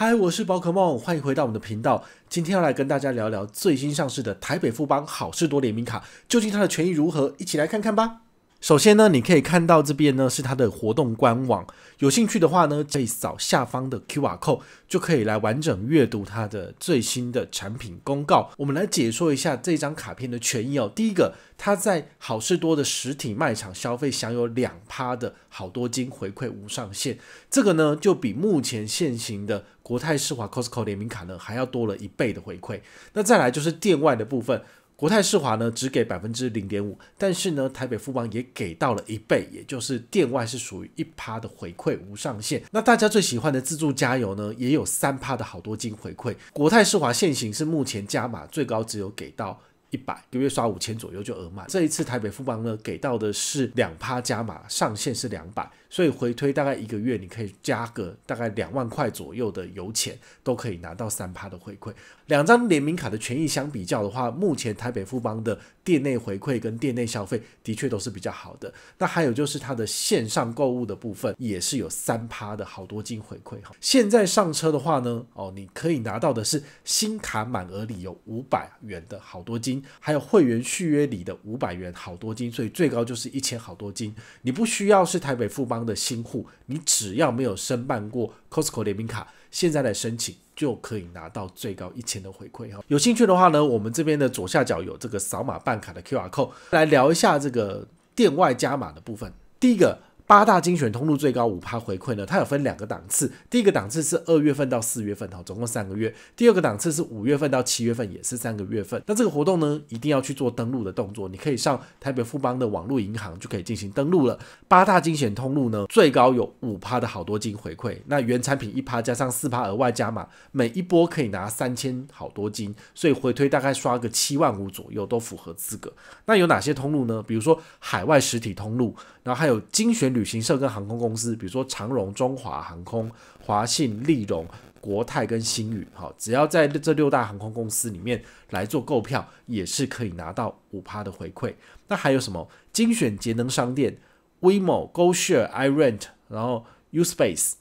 嗨，我是宝可梦，欢迎回到我们的频道。今天要来跟大家聊聊最新上市的台北富邦好事多联名卡，究竟它的权益如何？一起来看看吧。首先呢，你可以看到这边呢是它的活动官网，有兴趣的话呢，可以扫下方的 QR code 就可以来完整阅读它的最新的产品公告。我们来解说一下这张卡片的权益哦。第一个，它在好事多的实体卖场消费享有两趴的好多金回馈无上限，这个呢就比目前现行的国泰世华 Costco 联名卡呢还要多了一倍的回馈。那再来就是店外的部分。国泰世华呢只给百分之零点五，但是呢台北富邦也给到了一倍，也就是店外是属于一趴的回馈无上限。那大家最喜欢的自助加油呢也有三趴的好多金回馈。国泰世华现行是目前加码最高只有给到一百，一个月刷五千左右就额满。这一次台北富邦呢给到的是两趴加码，上限是两百。所以回推大概一个月，你可以加个大概两万块左右的油钱，都可以拿到三趴的回馈。两张联名卡的权益相比较的话，目前台北富邦的店内回馈跟店内消费的确都是比较好的。那还有就是它的线上购物的部分也是有三趴的好多金回馈哈。现在上车的话呢，哦，你可以拿到的是新卡满额里有五百元的好多金，还有会员续约里的五百元好多金，所以最高就是一千好多金。你不需要是台北富邦。的新户，你只要没有申办过 Costco 联名卡，现在来申请就可以拿到最高一千的回馈哈。有兴趣的话呢，我们这边的左下角有这个扫码办卡的 QR code。来聊一下这个店外加码的部分，第一个。八大精选通路最高五趴回馈呢，它有分两个档次，第一个档次是二月份到四月份哈，总共三个月；第二个档次是五月份到七月份，也是三个月份。那这个活动呢，一定要去做登录的动作，你可以上台北富邦的网络银行就可以进行登录了。八大精选通路呢，最高有五趴的好多金回馈，那原产品一趴加上四趴额外加码，每一波可以拿三千好多金，所以回推大概刷个七万五左右都符合资格。那有哪些通路呢？比如说海外实体通路，然后还有精选旅。旅行社跟航空公司，比如说长荣、中华航空、华信、利荣、国泰跟新宇，好，只要在这六大航空公司里面来做购票，也是可以拿到五趴的回馈。那还有什么精选节能商店？WeMo、GoShare、iRent，然后 Uspace。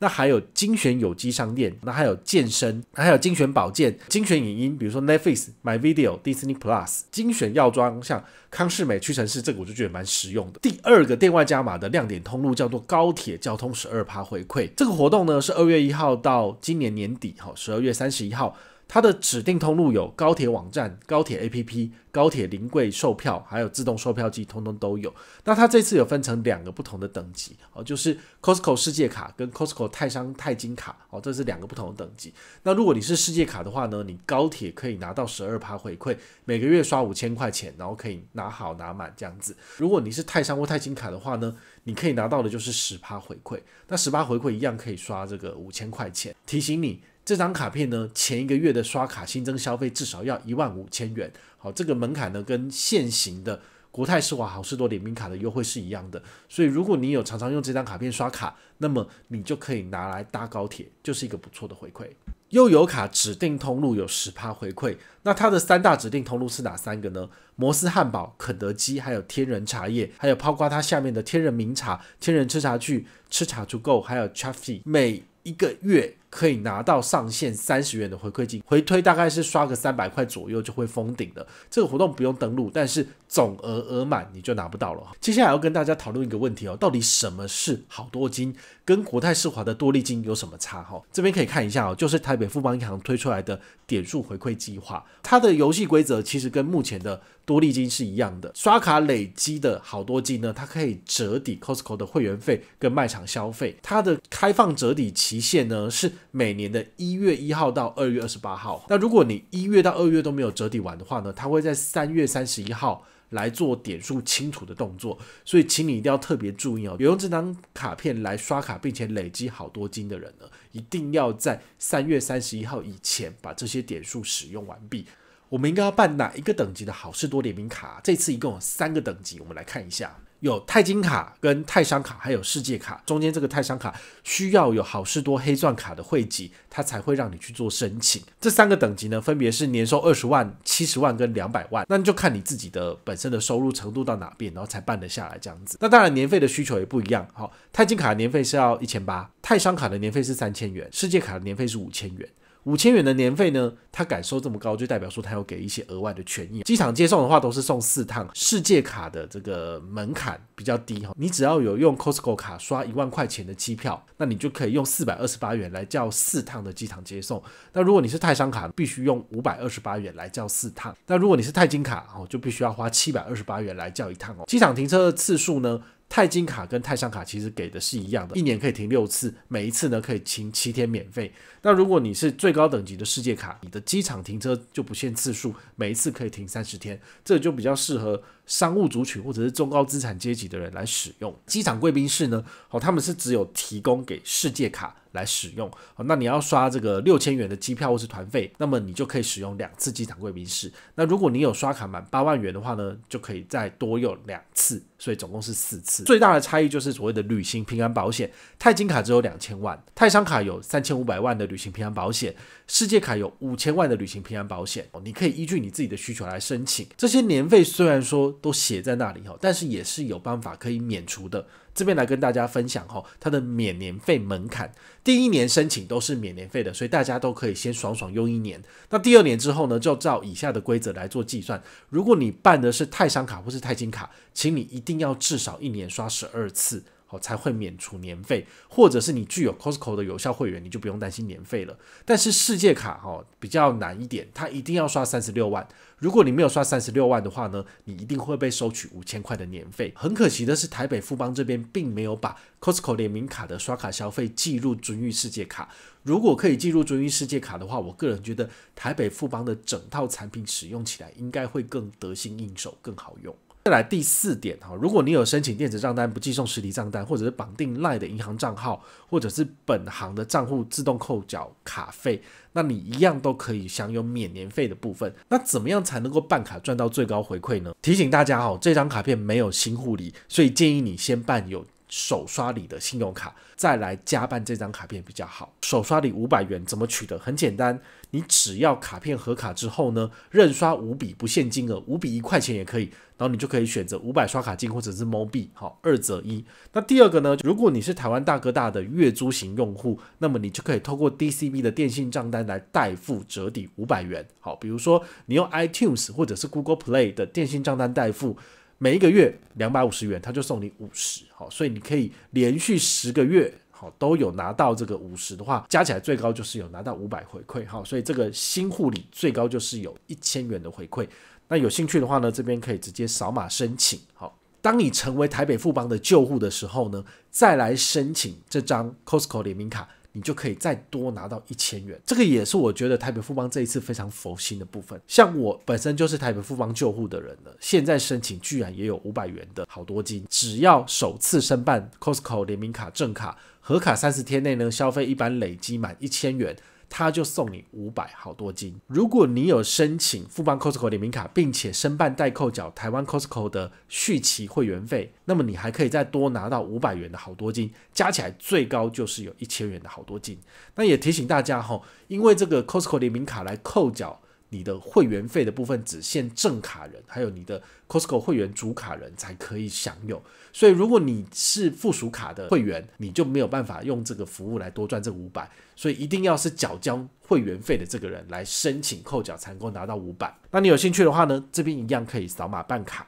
那还有精选有机商店，那还有健身，还有精选保健、精选影音，比如说 Netflix、MyVideo、Disney Plus，精选药妆像康士美、屈臣氏，这个我就觉得蛮实用的。第二个店外加码的亮点通路叫做高铁交通十二趴回馈，这个活动呢是二月一号到今年年底哈，十二月三十一号。它的指定通路有高铁网站、高铁 APP、高铁临柜售票，还有自动售票机，通通都有。那它这次有分成两个不同的等级哦，就是 Costco 世界卡跟 Costco 泰商泰金卡哦，这是两个不同的等级。那如果你是世界卡的话呢，你高铁可以拿到十二趴回馈，每个月刷五千块钱，然后可以拿好拿满这样子。如果你是泰商或泰金卡的话呢，你可以拿到的就是十趴回馈，那十趴回馈一样可以刷这个五千块钱。提醒你。这张卡片呢，前一个月的刷卡新增消费至少要一万五千元。好，这个门槛呢，跟现行的国泰世华好事多联名卡的优惠是一样的。所以，如果你有常常用这张卡片刷卡，那么你就可以拿来搭高铁，就是一个不错的回馈。又有卡指定通路有十趴回馈。那它的三大指定通路是哪三个呢？摩斯汉堡、肯德基，还有天人茶叶，还有抛瓜它下面的天人名茶、天人吃茶去、吃茶足够，还有 Chaffee。每一个月。可以拿到上限三十元的回馈金，回推大概是刷个三百块左右就会封顶的。这个活动不用登录，但是总额额满你就拿不到了。接下来要跟大家讨论一个问题哦，到底什么是好多金？跟国泰世华的多利金有什么差哈？这边可以看一下哦，就是台北富邦银行推出来的点数回馈计划，它的游戏规则其实跟目前的多利金是一样的，刷卡累积的好多金呢，它可以折抵 Costco 的会员费跟卖场消费。它的开放折抵期限呢是每年的一月一号到二月二十八号。那如果你一月到二月都没有折抵完的话呢，它会在三月三十一号。来做点数清除的动作，所以请你一定要特别注意哦。有用这张卡片来刷卡并且累积好多金的人呢，一定要在三月三十一号以前把这些点数使用完毕。我们应该要办哪一个等级的好事多联名卡？这次一共有三个等级，我们来看一下。有泰金卡、跟泰商卡，还有世界卡。中间这个泰商卡需要有好事多黑钻卡的汇集，它才会让你去做申请。这三个等级呢，分别是年收二十万、七十万跟两百万。那你就看你自己的本身的收入程度到哪边，然后才办得下来这样子。那当然年费的需求也不一样。好，泰金卡的年费是要一千八，泰商卡的年费是三千元，世界卡的年费是五千元。五千元的年费呢？他敢收这么高，就代表说他有给一些额外的权益。机场接送的话，都是送四趟。世界卡的这个门槛比较低哈，你只要有用 Costco 卡刷一万块钱的机票，那你就可以用四百二十八元来叫四趟的机场接送。那如果你是泰商卡，必须用五百二十八元来叫四趟。那如果你是泰金卡，哦，就必须要花七百二十八元来叫一趟哦。机场停车的次数呢？泰金卡跟泰商卡其实给的是一样的，一年可以停六次，每一次呢可以停七天免费。那如果你是最高等级的世界卡，你的机场停车就不限次数，每一次可以停三十天，这就比较适合商务族群或者是中高资产阶级的人来使用。机场贵宾室呢，好，他们是只有提供给世界卡。来使用，那你要刷这个六千元的机票或是团费，那么你就可以使用两次机场贵宾室。那如果你有刷卡满八万元的话呢，就可以再多用两次，所以总共是四次。最大的差异就是所谓的旅行平安保险，泰金卡只有两千万，泰商卡有三千五百万的旅行平安保险，世界卡有五千万的旅行平安保险。你可以依据你自己的需求来申请。这些年费虽然说都写在那里哈，但是也是有办法可以免除的。这边来跟大家分享哈，它的免年费门槛，第一年申请都是免年费的，所以大家都可以先爽爽用一年。那第二年之后呢，就照以下的规则来做计算。如果你办的是泰商卡或是泰金卡，请你一定要至少一年刷十二次。哦，才会免除年费，或者是你具有 Costco 的有效会员，你就不用担心年费了。但是世界卡哈比较难一点，它一定要刷三十六万。如果你没有刷三十六万的话呢，你一定会被收取五千块的年费。很可惜的是，台北富邦这边并没有把 Costco 联名卡的刷卡消费记入尊誉世界卡。如果可以记入尊誉世界卡的话，我个人觉得台北富邦的整套产品使用起来应该会更得心应手，更好用。再来第四点哈，如果你有申请电子账单不寄送实体账单，或者是绑定赖的银行账号，或者是本行的账户自动扣缴卡费，那你一样都可以享有免年费的部分。那怎么样才能够办卡赚到最高回馈呢？提醒大家哈，这张卡片没有新护理，所以建议你先办有。手刷里的信用卡再来加办这张卡片比较好。手刷里五百元怎么取的？很简单，你只要卡片和卡之后呢，认刷五笔不限金额，五笔一块钱也可以，然后你就可以选择五百刷卡金或者是 m o b 好，二择一。那第二个呢，如果你是台湾大哥大的月租型用户，那么你就可以透过 DCB 的电信账单来代付折抵五百元。好，比如说你用 iTunes 或者是 Google Play 的电信账单代付。每一个月两百五十元，他就送你五十，好，所以你可以连续十个月，好，都有拿到这个五十的话，加起来最高就是有拿到五百回馈，好，所以这个新护理最高就是有一千元的回馈。那有兴趣的话呢，这边可以直接扫码申请，好，当你成为台北富邦的旧户的时候呢，再来申请这张 Costco 联名卡。你就可以再多拿到一千元，这个也是我觉得台北富邦这一次非常佛心的部分。像我本身就是台北富邦救护的人了，现在申请居然也有五百元的好多金，只要首次申办 Costco 联名卡正卡合卡，三十天内呢消费一般累积满一千元。他就送你五百好多金。如果你有申请复办 Costco 联名卡，并且申办代扣缴台湾 Costco 的续期会员费，那么你还可以再多拿到五百元的好多金，加起来最高就是有一千元的好多金。那也提醒大家哈，因为这个 Costco 联名卡来扣缴。你的会员费的部分只限正卡人，还有你的 Costco 会员主卡人才可以享有。所以如果你是附属卡的会员，你就没有办法用这个服务来多赚这五百。所以一定要是缴交会员费的这个人来申请扣缴，才能够拿到五百。那你有兴趣的话呢，这边一样可以扫码办卡。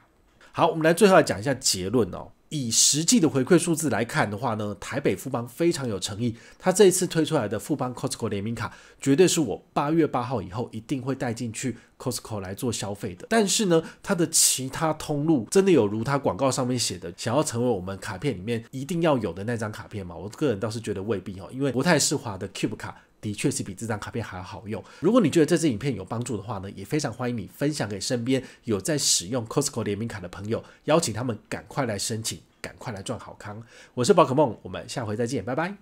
好，我们来最后来讲一下结论哦。以实际的回馈数字来看的话呢，台北富邦非常有诚意，他这一次推出来的富邦 Costco 联名卡，绝对是我八月八号以后一定会带进去。Costco 来做消费的，但是呢，它的其他通路真的有如它广告上面写的，想要成为我们卡片里面一定要有的那张卡片吗？我个人倒是觉得未必哦，因为国泰世华的 Cube 卡的确是比这张卡片还要好用。如果你觉得这支影片有帮助的话呢，也非常欢迎你分享给身边有在使用 Costco 联名卡的朋友，邀请他们赶快来申请，赶快来赚好康。我是宝可梦，我们下回再见，拜拜。